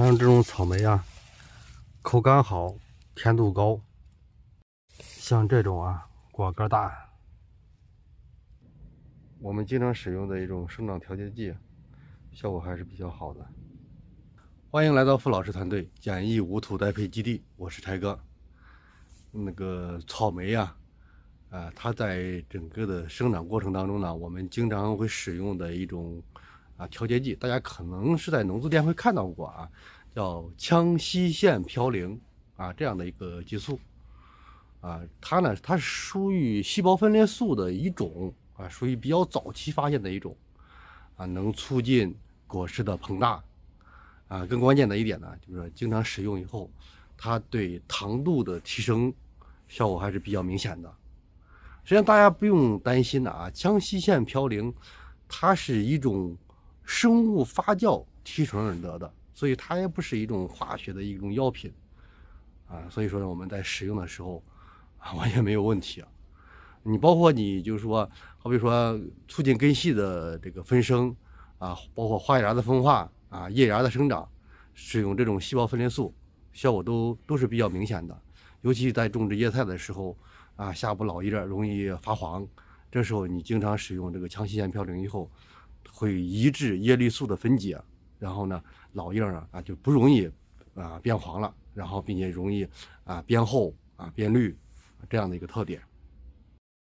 像这种草莓啊，口感好，甜度高。像这种啊，果个大。我们经常使用的一种生长调节剂，效果还是比较好的。欢迎来到付老师团队简易无土栽培基地，我是柴哥。那个草莓啊，啊，它在整个的生长过程当中呢，我们经常会使用的一种。啊，调节剂，大家可能是在农资店会看到过啊，叫羟基腺嘌呤啊这样的一个激素啊，它呢，它是属于细胞分裂素的一种啊，属于比较早期发现的一种啊，能促进果实的膨大啊，更关键的一点呢，就是经常使用以后，它对糖度的提升效果还是比较明显的。实际上，大家不用担心的啊，羟基腺嘌呤它是一种。生物发酵提纯而得的，所以它也不是一种化学的一种药品，啊，所以说呢，我们在使用的时候啊，完全没有问题。你包括你就是说，好比说促进根系的这个分生啊，包括花芽的分化啊，叶芽的生长，使用这种细胞分裂素，效果都都是比较明显的。尤其在种植叶菜的时候啊，下部老叶容易发黄，这时候你经常使用这个强心线嘌呤以后。会抑制叶绿素的分解，然后呢，老叶啊啊就不容易啊变黄了，然后并且容易啊变厚啊变绿，这样的一个特点。